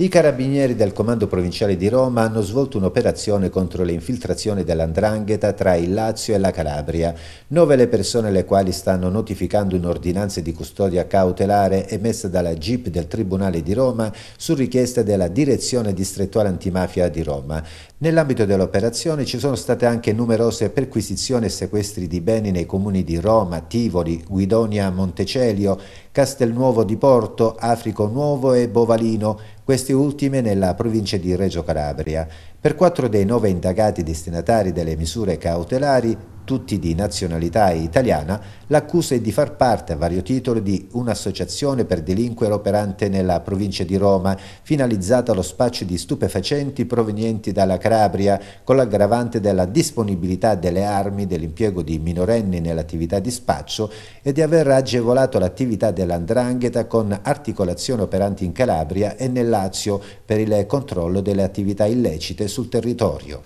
I carabinieri del Comando Provinciale di Roma hanno svolto un'operazione contro le infiltrazioni dell'andrangheta tra il Lazio e la Calabria. Nove le persone le quali stanno notificando un'ordinanza di custodia cautelare emessa dalla GIP del Tribunale di Roma su richiesta della Direzione Distrettuale Antimafia di Roma. Nell'ambito dell'operazione ci sono state anche numerose perquisizioni e sequestri di beni nei comuni di Roma, Tivoli, Guidonia, Montecelio, Castelnuovo di Porto, Africo Nuovo e Bovalino queste ultime nella provincia di Reggio Calabria. Per quattro dei nove indagati destinatari delle misure cautelari tutti di nazionalità italiana, l'accusa è di far parte a vario titolo di un'associazione per delinquere operante nella provincia di Roma, finalizzata allo spaccio di stupefacenti provenienti dalla Calabria, con l'aggravante della disponibilità delle armi, dell'impiego di minorenni nell'attività di spaccio e di aver agevolato l'attività dell'andrangheta con articolazioni operanti in Calabria e nel Lazio per il controllo delle attività illecite sul territorio.